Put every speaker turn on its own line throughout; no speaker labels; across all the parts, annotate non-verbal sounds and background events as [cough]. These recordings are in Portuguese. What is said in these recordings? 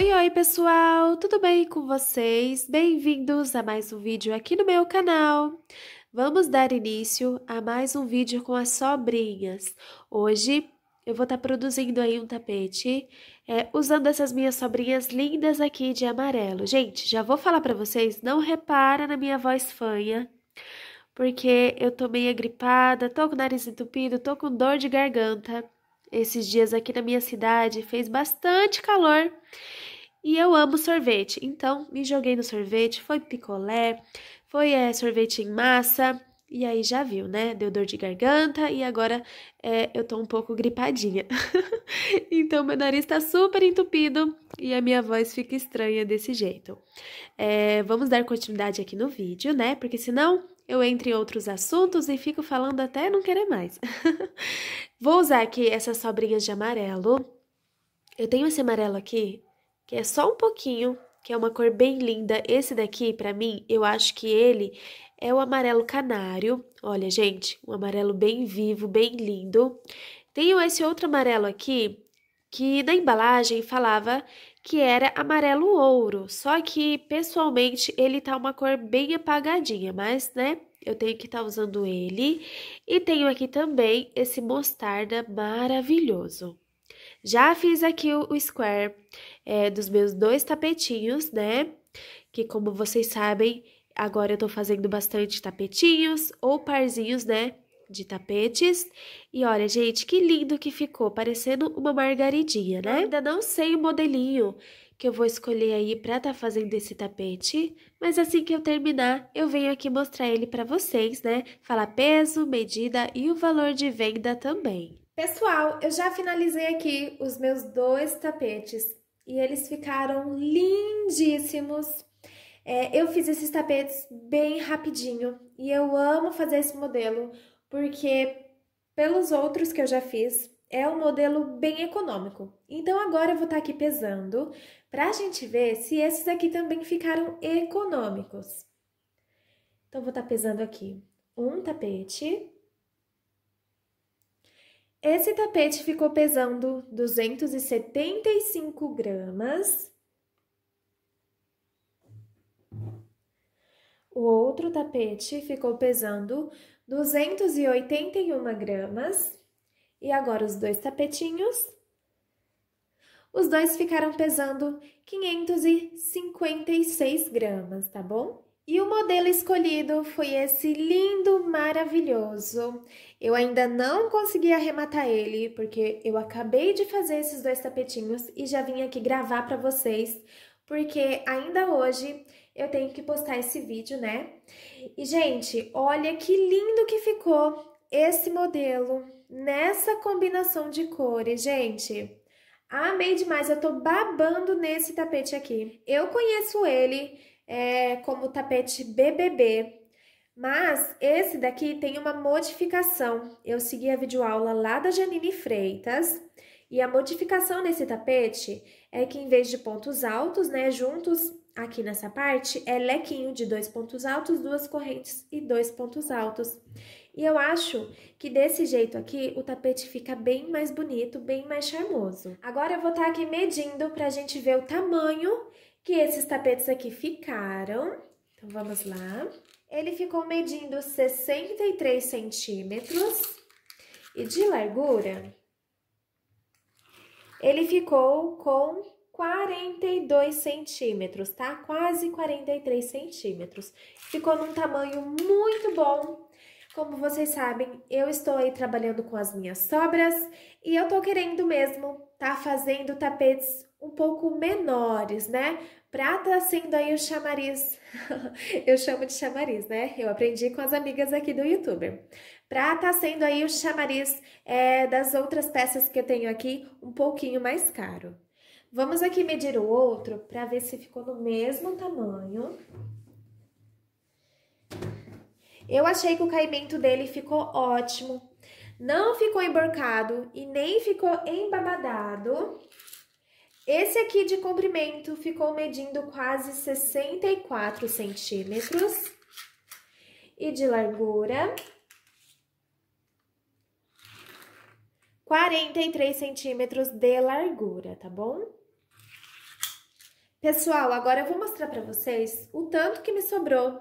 Oi, oi pessoal, tudo bem com vocês? Bem-vindos a mais um vídeo aqui no meu canal. Vamos dar início a mais um vídeo com as sobrinhas. Hoje eu vou estar tá produzindo aí um tapete é, usando essas minhas sobrinhas lindas aqui de amarelo. Gente, já vou falar para vocês, não repara na minha voz fanha, porque eu tô meio gripada, tô com o nariz entupido, tô com dor de garganta. Esses dias aqui na minha cidade fez bastante calor e eu amo sorvete, então me joguei no sorvete, foi picolé, foi é, sorvete em massa, e aí já viu, né? Deu dor de garganta e agora é, eu tô um pouco gripadinha. [laughs] então meu nariz tá super entupido e a minha voz fica estranha desse jeito. É, vamos dar continuidade aqui no vídeo, né? Porque senão eu entro em outros assuntos e fico falando até não querer mais. [laughs] Vou usar aqui essas sobrinhas de amarelo. Eu tenho esse amarelo aqui que é só um pouquinho, que é uma cor bem linda. Esse daqui, para mim, eu acho que ele é o amarelo canário. Olha, gente, um amarelo bem vivo, bem lindo. Tenho esse outro amarelo aqui, que na embalagem falava que era amarelo ouro, só que pessoalmente ele tá uma cor bem apagadinha, mas né, eu tenho que estar tá usando ele. E tenho aqui também esse mostarda maravilhoso. Já fiz aqui o square é, dos meus dois tapetinhos, né? Que como vocês sabem, agora eu tô fazendo bastante tapetinhos ou parzinhos, né? De tapetes. E olha, gente, que lindo que ficou, parecendo uma margaridinha, né? Eu ainda não sei o modelinho que eu vou escolher aí pra tá fazendo esse tapete, mas assim que eu terminar, eu venho aqui mostrar ele pra vocês, né? Falar peso, medida e o valor de venda também. Pessoal, eu já finalizei aqui os meus dois tapetes e eles ficaram lindíssimos. É, eu fiz esses tapetes bem rapidinho e eu amo fazer esse modelo porque, pelos outros que eu já fiz, é um modelo bem econômico. Então, agora eu vou estar tá aqui pesando para a gente ver se esses aqui também ficaram econômicos. Então, vou estar tá pesando aqui um tapete, esse tapete ficou pesando 275 gramas. O outro tapete ficou pesando 281 gramas. E agora os dois tapetinhos. Os dois ficaram pesando 556 gramas, tá bom? E o modelo escolhido foi esse lindo, maravilhoso. Eu ainda não consegui arrematar ele, porque eu acabei de fazer esses dois tapetinhos e já vim aqui gravar para vocês, porque ainda hoje eu tenho que postar esse vídeo, né? E, gente, olha que lindo que ficou esse modelo nessa combinação de cores, gente. Amei demais, eu tô babando nesse tapete aqui. Eu conheço ele é, como o tapete BBB. Mas esse daqui tem uma modificação. Eu segui a videoaula lá da Janine Freitas e a modificação nesse tapete é que em vez de pontos altos, né, juntos aqui nessa parte, é lequinho de dois pontos altos, duas correntes e dois pontos altos. E eu acho que desse jeito aqui o tapete fica bem mais bonito, bem mais charmoso. Agora eu vou estar tá aqui medindo para a gente ver o tamanho que esses tapetes aqui ficaram. Então, vamos lá. Ele ficou medindo 63 centímetros e de largura ele ficou com 42 centímetros, tá? Quase 43 centímetros. Ficou num tamanho muito bom. Como vocês sabem, eu estou aí trabalhando com as minhas sobras e eu tô querendo mesmo tá fazendo tapetes um pouco menores, né? Prata sendo aí o chamariz. [laughs] eu chamo de chamariz, né? Eu aprendi com as amigas aqui do youtuber. Prata sendo aí o chamariz é, das outras peças que eu tenho aqui, um pouquinho mais caro. Vamos aqui medir o outro para ver se ficou no mesmo tamanho. Eu achei que o caimento dele ficou ótimo. Não ficou emborcado e nem ficou embabadado. Esse aqui de comprimento ficou medindo quase 64 centímetros. E de largura, 43 centímetros de largura, tá bom? Pessoal, agora eu vou mostrar pra vocês o tanto que me sobrou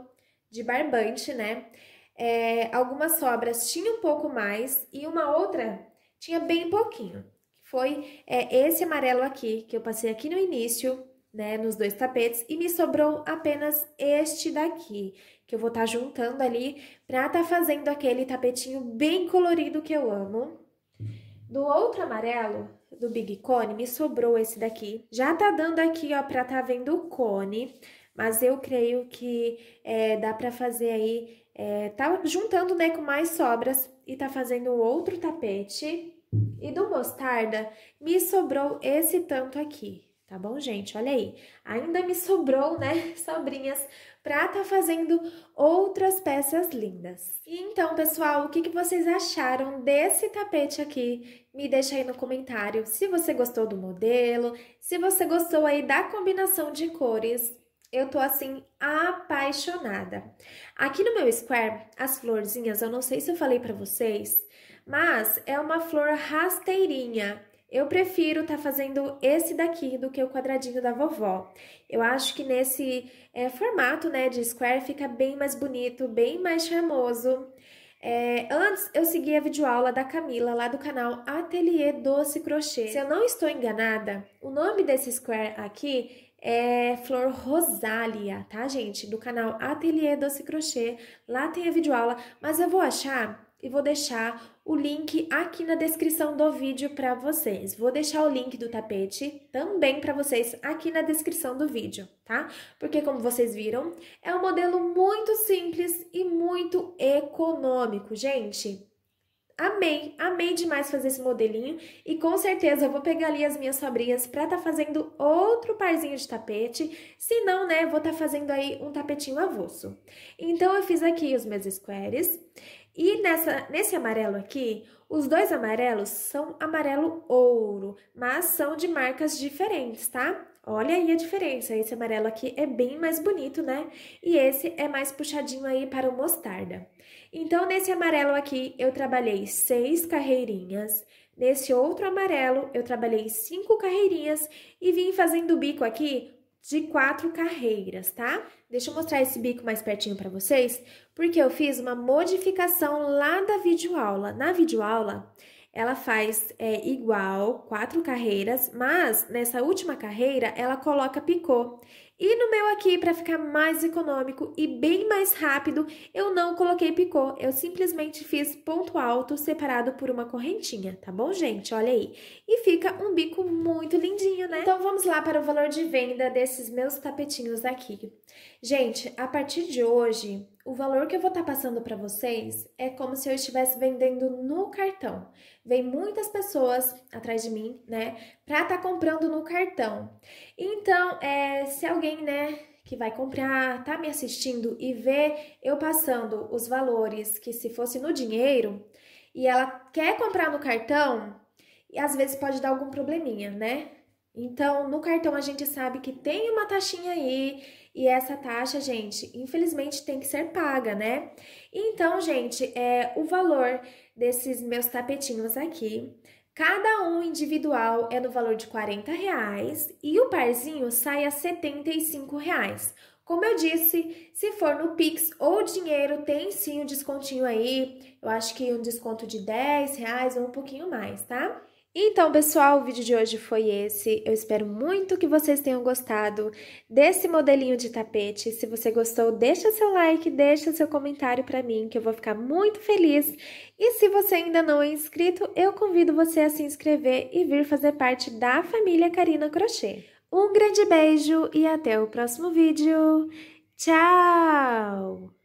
de barbante, né? É, algumas sobras tinham um pouco mais e uma outra tinha bem pouquinho foi é, esse amarelo aqui, que eu passei aqui no início, né, nos dois tapetes, e me sobrou apenas este daqui, que eu vou estar tá juntando ali pra tá fazendo aquele tapetinho bem colorido que eu amo. Do outro amarelo, do Big Cone, me sobrou esse daqui. Já tá dando aqui, ó, pra tá vendo o cone, mas eu creio que é, dá pra fazer aí, é, tá juntando, né, com mais sobras e tá fazendo outro tapete e do mostarda, me sobrou esse tanto aqui. Tá bom, gente? Olha aí. Ainda me sobrou, né, [laughs] sobrinhas, pra tá fazendo outras peças lindas. então, pessoal, o que, que vocês acharam desse tapete aqui? Me deixa aí no comentário se você gostou do modelo, se você gostou aí da combinação de cores. Eu tô assim apaixonada. Aqui no meu square, as florzinhas, eu não sei se eu falei para vocês, mas é uma flor rasteirinha. Eu prefiro estar tá fazendo esse daqui do que o quadradinho da vovó. Eu acho que nesse é, formato né, de square fica bem mais bonito, bem mais charmoso. É, antes eu segui a videoaula da Camila lá do canal Ateliê Doce Crochê. Se eu não estou enganada, o nome desse square aqui é Flor Rosália, tá, gente? Do canal Ateliê Doce Crochê. Lá tem a videoaula, mas eu vou achar e vou deixar o link aqui na descrição do vídeo para vocês. Vou deixar o link do tapete também para vocês aqui na descrição do vídeo, tá? Porque como vocês viram, é um modelo muito simples e muito econômico, gente amei, amei demais fazer esse modelinho e com certeza eu vou pegar ali as minhas sobrinhas para tá fazendo outro parzinho de tapete, se não, né, vou tá fazendo aí um tapetinho avulso. Então eu fiz aqui os meus squares e nessa, nesse amarelo aqui, os dois amarelos são amarelo ouro, mas são de marcas diferentes, tá? Olha aí a diferença, esse amarelo aqui é bem mais bonito, né? E esse é mais puxadinho aí para o mostarda. Então, nesse amarelo aqui, eu trabalhei seis carreirinhas. Nesse outro amarelo, eu trabalhei cinco carreirinhas e vim fazendo o bico aqui de quatro carreiras, tá? Deixa eu mostrar esse bico mais pertinho para vocês, porque eu fiz uma modificação lá da videoaula. Na videoaula, ela faz é, igual quatro carreiras, mas nessa última carreira ela coloca picô. E no meu aqui, para ficar mais econômico e bem mais rápido, eu não coloquei picô, eu simplesmente fiz ponto alto separado por uma correntinha, tá bom, gente? Olha aí. E fica um bico muito lindinho, né? Então vamos lá para o valor de venda desses meus tapetinhos aqui. Gente, a partir de hoje, o valor que eu vou estar tá passando para vocês é como se eu estivesse vendendo no cartão. Vem muitas pessoas atrás de mim, né, para estar tá comprando no cartão. Então, é, se alguém, né, que vai comprar, tá me assistindo e vê eu passando os valores que se fosse no dinheiro e ela quer comprar no cartão, e às vezes pode dar algum probleminha, né? Então, no cartão a gente sabe que tem uma taxinha aí e essa taxa, gente, infelizmente tem que ser paga, né? Então, gente, é o valor desses meus tapetinhos aqui. Cada um individual é no valor de 40 reais e o parzinho sai a 75 reais. Como eu disse, se for no Pix ou dinheiro, tem sim um descontinho aí. Eu acho que um desconto de 10 reais ou um pouquinho mais, tá? Então, pessoal, o vídeo de hoje foi esse. Eu espero muito que vocês tenham gostado desse modelinho de tapete. Se você gostou, deixa seu like, deixa seu comentário para mim, que eu vou ficar muito feliz. E se você ainda não é inscrito, eu convido você a se inscrever e vir fazer parte da família Karina Crochê. Um grande beijo e até o próximo vídeo. Tchau!